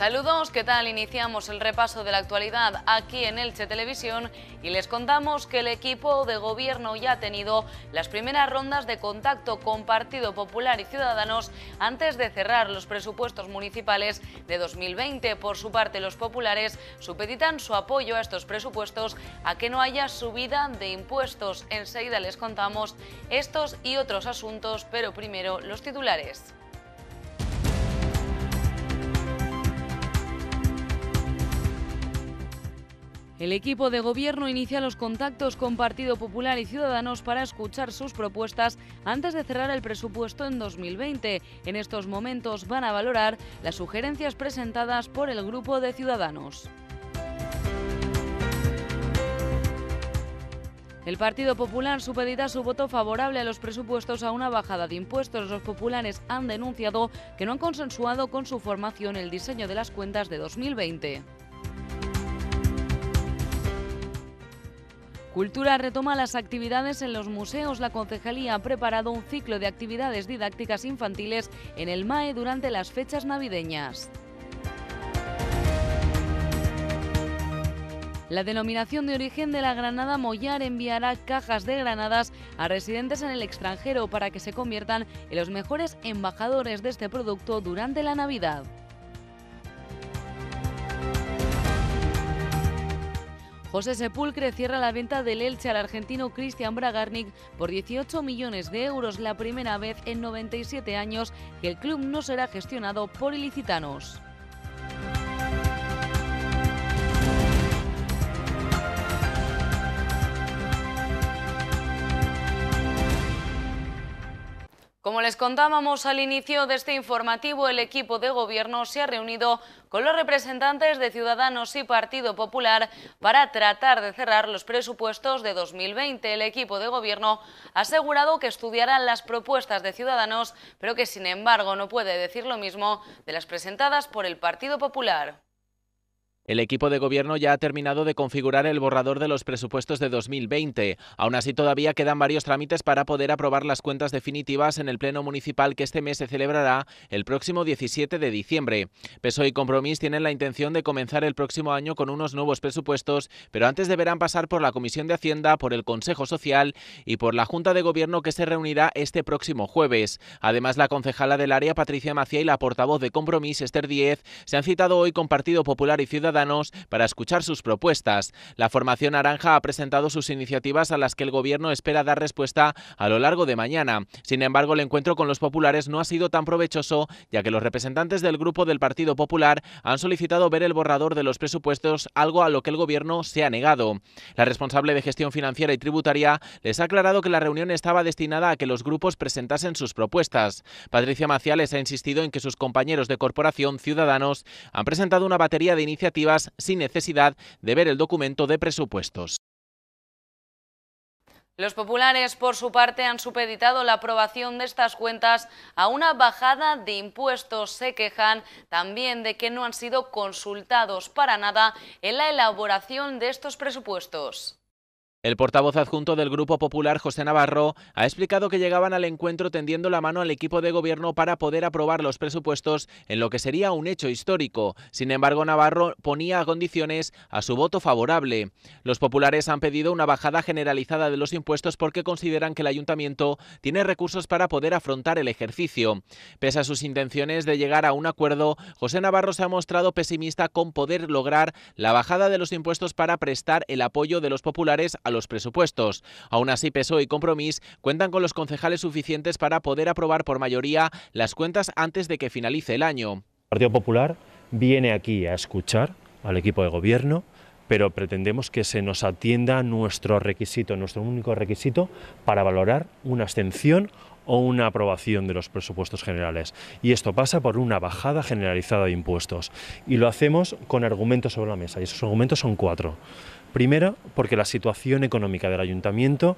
Saludos, ¿qué tal? Iniciamos el repaso de la actualidad aquí en Elche Televisión y les contamos que el equipo de gobierno ya ha tenido las primeras rondas de contacto con Partido Popular y Ciudadanos antes de cerrar los presupuestos municipales de 2020. Por su parte, los populares supeditan su apoyo a estos presupuestos a que no haya subida de impuestos. Enseguida les contamos estos y otros asuntos, pero primero los titulares. El equipo de gobierno inicia los contactos con Partido Popular y Ciudadanos para escuchar sus propuestas antes de cerrar el presupuesto en 2020. En estos momentos van a valorar las sugerencias presentadas por el grupo de Ciudadanos. El Partido Popular supedita su voto favorable a los presupuestos a una bajada de impuestos. Los populares han denunciado que no han consensuado con su formación el diseño de las cuentas de 2020. Cultura retoma las actividades en los museos. La concejalía ha preparado un ciclo de actividades didácticas infantiles en el MAE durante las fechas navideñas. La denominación de origen de la granada Mollar enviará cajas de granadas a residentes en el extranjero para que se conviertan en los mejores embajadores de este producto durante la Navidad. José Sepulcre cierra la venta del Elche al argentino Cristian Bragarnik por 18 millones de euros, la primera vez en 97 años que el club no será gestionado por ilicitanos. Como les contábamos al inicio de este informativo, el equipo de gobierno se ha reunido con los representantes de Ciudadanos y Partido Popular para tratar de cerrar los presupuestos de 2020. El equipo de gobierno ha asegurado que estudiarán las propuestas de Ciudadanos, pero que sin embargo no puede decir lo mismo de las presentadas por el Partido Popular. El equipo de gobierno ya ha terminado de configurar el borrador de los presupuestos de 2020. Aún así, todavía quedan varios trámites para poder aprobar las cuentas definitivas en el Pleno Municipal que este mes se celebrará el próximo 17 de diciembre. PSOE y Compromís tienen la intención de comenzar el próximo año con unos nuevos presupuestos, pero antes deberán pasar por la Comisión de Hacienda, por el Consejo Social y por la Junta de Gobierno que se reunirá este próximo jueves. Además, la concejala del área, Patricia Macía, y la portavoz de Compromís, Esther Díez, se han citado hoy con Partido Popular y Ciudadanos para escuchar sus propuestas. La formación naranja ha presentado sus iniciativas a las que el gobierno espera dar respuesta a lo largo de mañana. Sin embargo, el encuentro con los populares no ha sido tan provechoso, ya que los representantes del grupo del Partido Popular han solicitado ver el borrador de los presupuestos, algo a lo que el gobierno se ha negado. La responsable de gestión financiera y tributaria les ha aclarado que la reunión estaba destinada a que los grupos presentasen sus propuestas. Patricia Maciales ha insistido en que sus compañeros de corporación Ciudadanos han presentado una batería de iniciativas sin necesidad de ver el documento de presupuestos. Los populares, por su parte, han supeditado la aprobación de estas cuentas a una bajada de impuestos. Se quejan también de que no han sido consultados para nada en la elaboración de estos presupuestos. El portavoz adjunto del Grupo Popular, José Navarro, ha explicado que llegaban al encuentro tendiendo la mano al equipo de gobierno para poder aprobar los presupuestos en lo que sería un hecho histórico. Sin embargo, Navarro ponía condiciones a su voto favorable. Los populares han pedido una bajada generalizada de los impuestos porque consideran que el ayuntamiento tiene recursos para poder afrontar el ejercicio. Pese a sus intenciones de llegar a un acuerdo, José Navarro se ha mostrado pesimista con poder lograr la bajada de los impuestos para prestar el apoyo de los populares a los presupuestos. Aún así, PSOE y Compromís cuentan con los concejales suficientes para poder aprobar por mayoría las cuentas antes de que finalice el año. El Partido Popular viene aquí a escuchar al equipo de gobierno, pero pretendemos que se nos atienda nuestro requisito, nuestro único requisito para valorar una abstención o una aprobación de los presupuestos generales. Y esto pasa por una bajada generalizada de impuestos. Y lo hacemos con argumentos sobre la mesa. Y esos argumentos son cuatro. Primero, porque la situación económica del ayuntamiento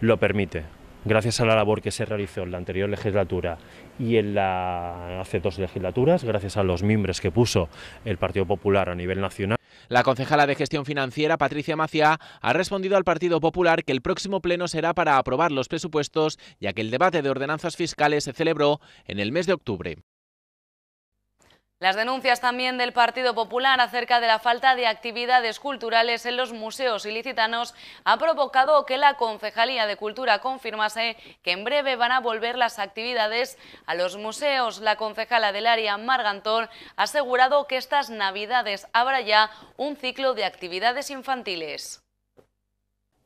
lo permite. Gracias a la labor que se realizó en la anterior legislatura y en la, hace dos legislaturas, gracias a los miembros que puso el Partido Popular a nivel nacional, la concejala de gestión financiera, Patricia Maciá, ha respondido al Partido Popular que el próximo pleno será para aprobar los presupuestos, ya que el debate de ordenanzas fiscales se celebró en el mes de octubre. Las denuncias también del Partido Popular acerca de la falta de actividades culturales en los museos ilicitanos ha provocado que la Concejalía de Cultura confirmase que en breve van a volver las actividades a los museos. La concejala del área, Margantor, ha asegurado que estas navidades habrá ya un ciclo de actividades infantiles.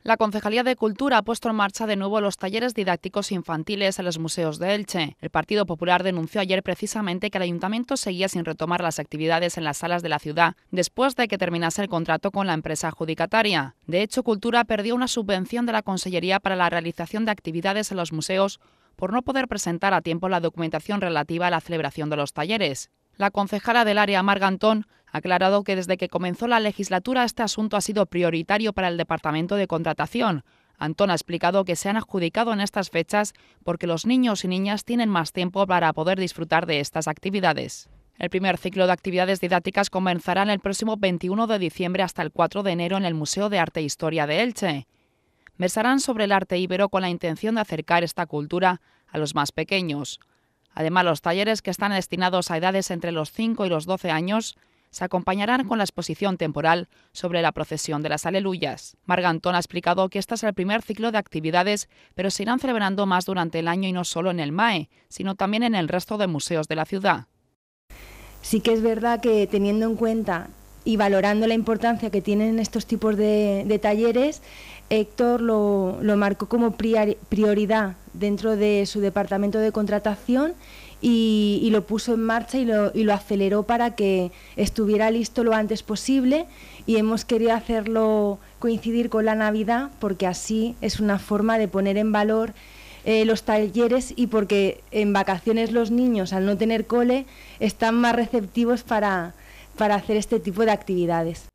La Concejalía de Cultura ha puesto en marcha de nuevo los talleres didácticos infantiles en los museos de Elche. El Partido Popular denunció ayer precisamente que el ayuntamiento seguía sin retomar las actividades en las salas de la ciudad después de que terminase el contrato con la empresa adjudicataria. De hecho, Cultura perdió una subvención de la Consellería para la realización de actividades en los museos por no poder presentar a tiempo la documentación relativa a la celebración de los talleres. La concejala del área, Margantón, ha aclarado que desde que comenzó la legislatura este asunto ha sido prioritario para el Departamento de Contratación. Antón ha explicado que se han adjudicado en estas fechas porque los niños y niñas tienen más tiempo para poder disfrutar de estas actividades. El primer ciclo de actividades didácticas comenzará el próximo 21 de diciembre hasta el 4 de enero en el Museo de Arte e Historia de Elche. Versarán sobre el arte íbero con la intención de acercar esta cultura a los más pequeños. Además, los talleres que están destinados a edades entre los 5 y los 12 años se acompañarán con la exposición temporal sobre la procesión de las Aleluyas. Margantón ha explicado que este es el primer ciclo de actividades, pero se irán celebrando más durante el año y no solo en el MAE, sino también en el resto de museos de la ciudad. Sí que es verdad que teniendo en cuenta y valorando la importancia que tienen estos tipos de, talleres, Héctor lo, lo marcó como prioridad dentro de su departamento de contratación y, lo puso en marcha y lo, y lo aceleró para que estuviera listo lo antes posible y hemos querido hacerlo coincidir con la Navidad porque así es una forma de poner en valor eh, los talleres y porque en vacaciones los niños, al no tener cole, están más receptivos para hacer este tipo de actividades.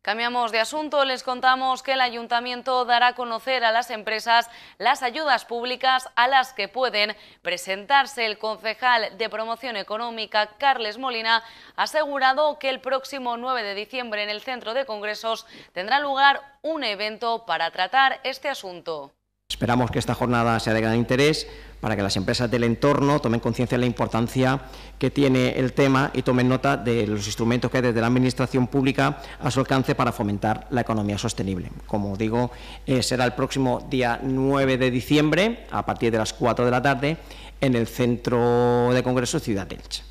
Cambiamos de asunto, les contamos que el Ayuntamiento dará a conocer a las empresas las ayudas públicas a las que pueden presentarse. El concejal de Promoción Económica, Carles Molina, ha asegurado que el próximo 9 de diciembre en el Centro de Congresos tendrá lugar un evento para tratar este asunto. Esperamos que esta jornada sea de gran interés para que las empresas del entorno tomen conciencia de la importancia que tiene el tema y tomen nota de los instrumentos que hay desde la Administración Pública a su alcance para fomentar la economía sostenible. Como digo, eh, será el próximo día 9 de diciembre, a partir de las 4 de la tarde, en el Centro de Congreso Ciudad del Elche.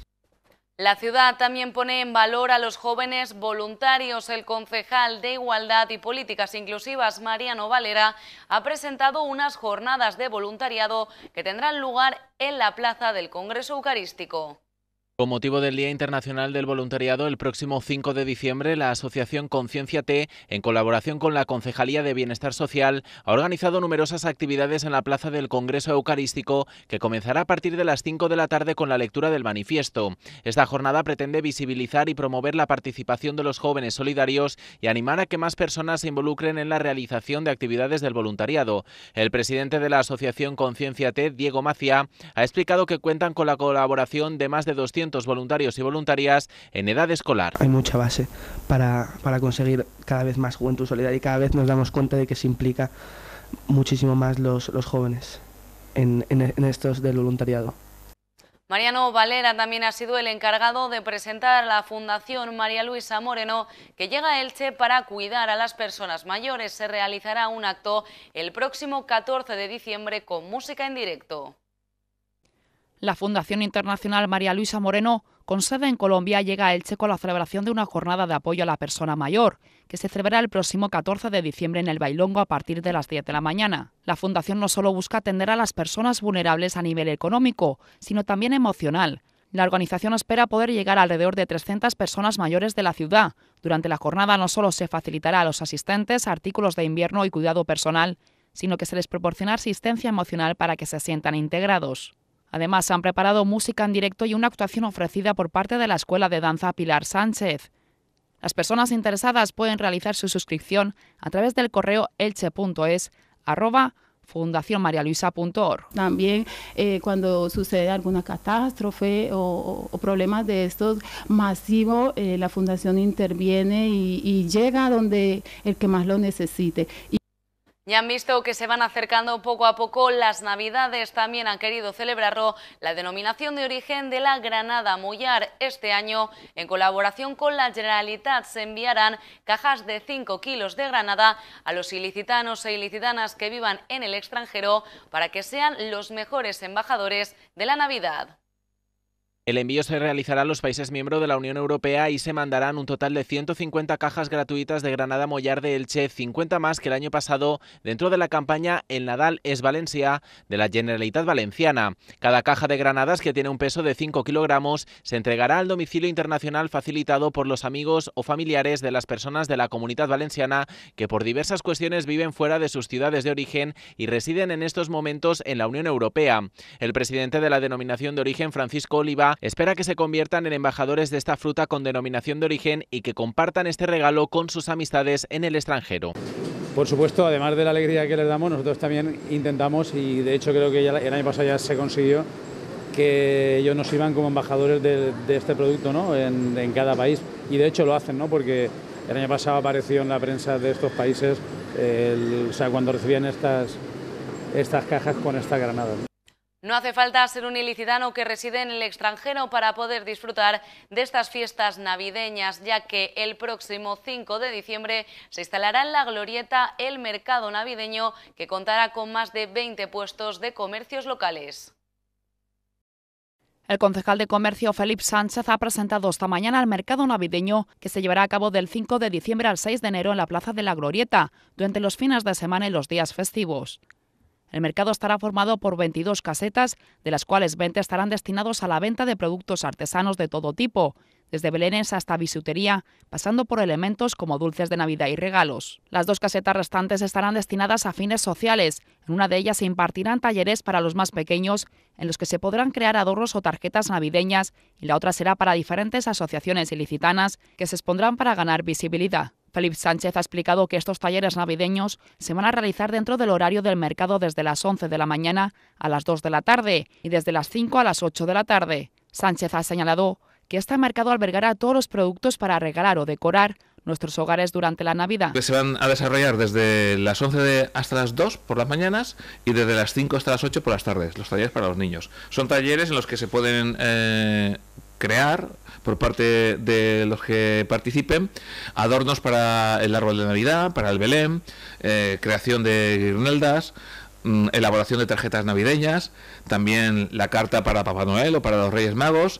La ciudad también pone en valor a los jóvenes voluntarios. El concejal de Igualdad y Políticas Inclusivas, Mariano Valera, ha presentado unas jornadas de voluntariado que tendrán lugar en la Plaza del Congreso Eucarístico. Con motivo del Día Internacional del Voluntariado, el próximo 5 de diciembre, la Asociación Conciencia T, en colaboración con la Concejalía de Bienestar Social, ha organizado numerosas actividades en la Plaza del Congreso Eucarístico, que comenzará a partir de las 5 de la tarde con la lectura del manifiesto. Esta jornada pretende visibilizar y promover la participación de los jóvenes solidarios y animar a que más personas se involucren en la realización de actividades del voluntariado. El presidente de la Asociación Conciencia T, Diego Macia, ha explicado que cuentan con la colaboración de más de 200 voluntarios y voluntarias en edad escolar. Hay mucha base para, conseguir cada vez más juventud solidaria y cada vez nos damos cuenta de que se implica muchísimo más los, jóvenes en, en estos del voluntariado. Mariano Valera también ha sido el encargado de presentar la Fundación María Luisa Moreno, que llega a Elche para cuidar a las personas mayores. Se realizará un acto el próximo 14 de diciembre con música en directo. La Fundación Internacional María Luisa Moreno, con sede en Colombia, llega a Elche con la celebración de una jornada de apoyo a la persona mayor, que se celebrará el próximo 14 de diciembre en el Bailongo a partir de las 10 de la mañana. La Fundación no solo busca atender a las personas vulnerables a nivel económico, sino también emocional, la organización espera poder llegar a alrededor de 300 personas mayores de la ciudad. Durante la jornada no solo se facilitará a los asistentes artículos de invierno y cuidado personal, sino que se les proporcionará asistencia emocional para que se sientan integrados. Además, han preparado música en directo y una actuación ofrecida por parte de la Escuela de Danza Pilar Sánchez. Las personas interesadas pueden realizar su suscripción a través del correo elche.es También eh, cuando sucede alguna catástrofe o, problemas de estos masivos, eh, la fundación interviene y, y, llega donde el que más lo necesite. Ya han visto que se van acercando poco a poco las Navidades. También han querido celebrarlo la denominación de origen de la Granada Mollar. Este año, en colaboración con la Generalitat, se enviarán cajas de 5 kilos de granada a los ilicitanos e ilicitanas que vivan en el extranjero para que sean los mejores embajadores de la Navidad. El envío se realizará a los países miembros de la Unión Europea y se mandarán un total de 150 cajas gratuitas de Granada Mollar de Elche, 50 más que el año pasado dentro de la campaña El Nadal es Valencia de la Generalitat Valenciana. Cada caja de granadas que tiene un peso de 5 kilogramos se entregará al domicilio internacional facilitado por los amigos o familiares de las personas de la comunidad valenciana que por diversas cuestiones viven fuera de sus ciudades de origen y residen en estos momentos en la Unión Europea. El presidente de la denominación de origen, Francisco Oliva, espera que se conviertan en embajadores de esta fruta con denominación de origen y que compartan este regalo con sus amistades en el extranjero. Por supuesto, además de la alegría que les damos, nosotros también intentamos, y de hecho creo que el año pasado ya se consiguió, que ellos nos iban como embajadores de, este producto ¿no? en, cada país. Y de hecho lo hacen, ¿no? porque el año pasado apareció en la prensa de estos países o sea, cuando recibían estas, estas cajas con esta granada. No hace falta ser un ilicitano que reside en el extranjero para poder disfrutar de estas fiestas navideñas, ya que el próximo 5 de diciembre se instalará en la glorieta el mercado navideño, que contará con más de 20 puestos de comercios locales. El concejal de comercio Felipe Sánchez ha presentado esta mañana el mercado navideño que se llevará a cabo del 5 de diciembre al 6 de enero en la Plaza de la Glorieta, durante los fines de semana y los días festivos. El mercado estará formado por 22 casetas, de las cuales 20 estarán destinados a la venta de productos artesanos de todo tipo, desde belenes hasta bisutería, pasando por elementos como dulces de Navidad y regalos. Las dos casetas restantes estarán destinadas a fines sociales. En una de ellas se impartirán talleres para los más pequeños, en los que se podrán crear adornos o tarjetas navideñas, y la otra será para diferentes asociaciones ilicitanas que se expondrán para ganar visibilidad. Felipe Sánchez ha explicado que estos talleres navideños se van a realizar dentro del horario del mercado desde las 11 de la mañana a las 2 de la tarde y desde las 5 a las 8 de la tarde. Sánchez ha señalado que este mercado albergará todos los productos para regalar o decorar nuestros hogares durante la Navidad. se van a desarrollar desde las 11 hasta las 2 por las mañanas y desde las 5 hasta las 8 por las tardes, los talleres para los niños. Son talleres en los que se pueden eh, crear por parte de los que participen adornos para el árbol de Navidad, para el Belén, eh, creación de guirnaldas, mm, elaboración de tarjetas navideñas, también la carta para Papá Noel o para los Reyes Magos.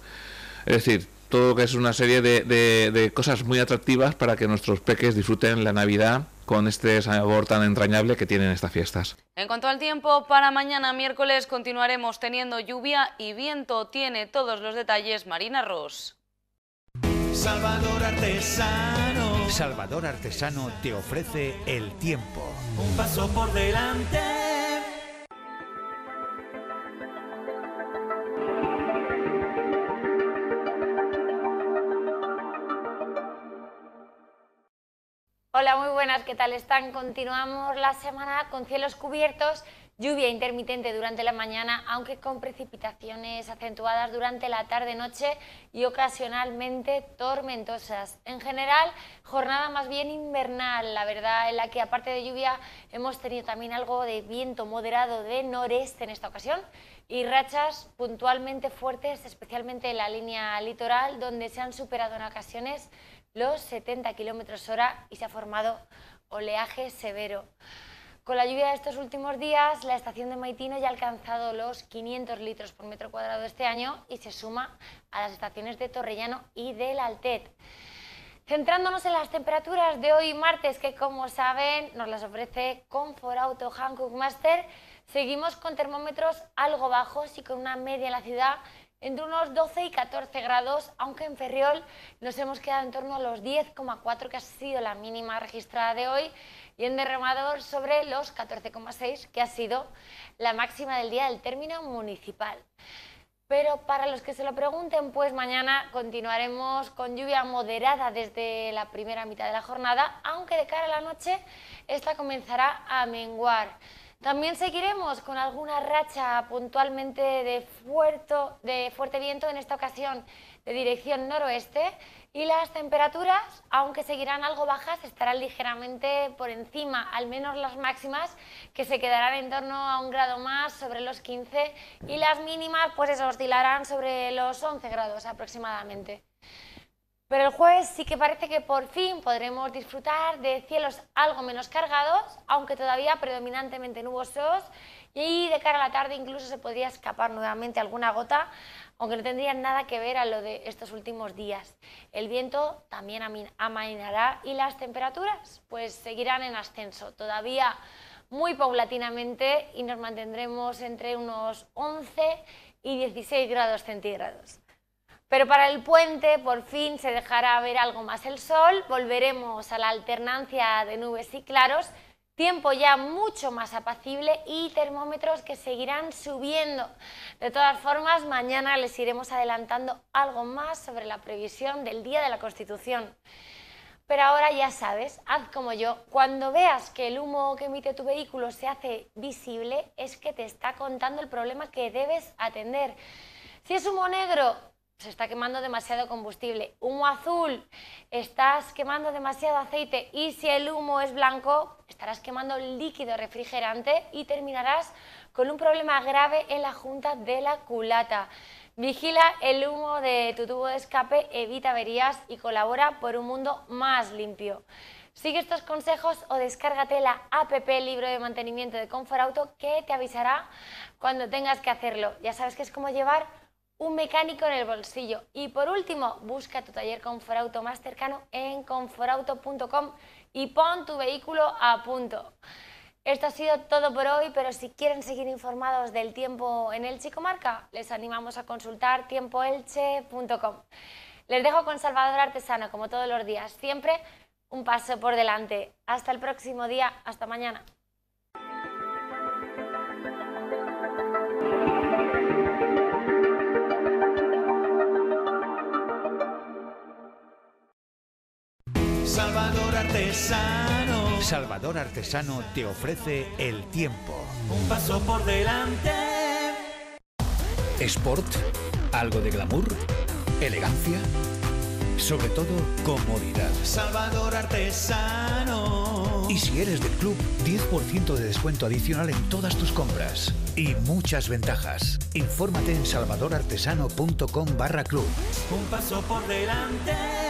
Es decir, todo que es una serie de, de, de cosas muy atractivas para que nuestros peques disfruten la Navidad con este sabor tan entrañable que tienen estas fiestas. En cuanto al tiempo, para mañana miércoles continuaremos teniendo lluvia y viento. Tiene todos los detalles Marina Ross. Salvador Artesano. Salvador Artesano te ofrece el tiempo. Un paso por delante muy buenas, ¿qué tal están? Continuamos la semana con cielos cubiertos, lluvia intermitente durante la mañana, aunque con precipitaciones acentuadas durante la tarde-noche y ocasionalmente tormentosas. En general, jornada más bien invernal, la verdad, en la que aparte de lluvia hemos tenido también algo de viento moderado de noreste en esta ocasión y rachas puntualmente fuertes, especialmente en la línea litoral, donde se han superado en ocasiones los 70 kilómetros hora y se ha formado oleaje severo. Con la lluvia de estos últimos días, la estación de Maitino ya ha alcanzado los 500 litros por metro cuadrado este año y se suma a las estaciones de Torrellano y del Altet. Centrándonos en las temperaturas de hoy martes, que como saben nos las ofrece Comfort Auto Hankook Master, seguimos con termómetros algo bajos y con una media en la ciudad entre unos 12 y 14 grados, aunque en Ferriol nos hemos quedado en torno a los 10,4 que ha sido la mínima registrada de hoy y en Derramador sobre los 14,6 que ha sido la máxima del día del término municipal. Pero para los que se lo pregunten, pues mañana continuaremos con lluvia moderada desde la primera mitad de la jornada, aunque de cara a la noche esta comenzará a menguar. También seguiremos con alguna racha puntualmente de, de fuerte viento, en esta ocasión de dirección noroeste, y las temperaturas, aunque seguirán algo bajas, estarán ligeramente por encima, al menos las máximas, que se quedarán en torno a un grado más sobre los 15, y las mínimas, pues oscilarán sobre los 11 grados aproximadamente. Pero el jueves sí que parece que por fin podremos disfrutar de cielos algo menos cargados, aunque todavía predominantemente nubosos. Y de cara a la tarde incluso se podría escapar nuevamente alguna gota, aunque no tendría nada que ver a lo de estos últimos días. El viento también amainará y las temperaturas pues seguirán en ascenso. Todavía muy paulatinamente y nos mantendremos entre unos 11 y 16 grados centígrados. Pero para el puente por fin se dejará ver algo más el sol, volveremos a la alternancia de nubes y claros, tiempo ya mucho más apacible y termómetros que seguirán subiendo. De todas formas, mañana les iremos adelantando algo más sobre la previsión del Día de la Constitución. Pero ahora ya sabes, haz como yo, cuando veas que el humo que emite tu vehículo se hace visible, es que te está contando el problema que debes atender. Si es humo negro, se está quemando demasiado combustible. Humo azul, estás quemando demasiado aceite y si el humo es blanco, estarás quemando líquido refrigerante y terminarás con un problema grave en la junta de la culata. Vigila el humo de tu tubo de escape, evita averías y colabora por un mundo más limpio. Sigue estos consejos o descárgate la app Libro de Mantenimiento de Comfort Auto que te avisará cuando tengas que hacerlo. Ya sabes que es como llevar un mecánico en el bolsillo. Y por último, busca tu taller Conforauto más cercano en conforauto.com y pon tu vehículo a punto. Esto ha sido todo por hoy, pero si quieren seguir informados del tiempo en Elche Comarca, les animamos a consultar tiempoelche.com. Les dejo con Salvador Artesano, como todos los días, siempre un paso por delante. Hasta el próximo día, hasta mañana. Salvador Artesano. Salvador Artesano te ofrece el tiempo. Un paso por delante. Sport, algo de glamour, elegancia, sobre todo comodidad. Salvador Artesano. Y si eres del club, 10% de descuento adicional en todas tus compras. Y muchas ventajas. Infórmate en salvadorartesano.com barra club. Un paso por delante.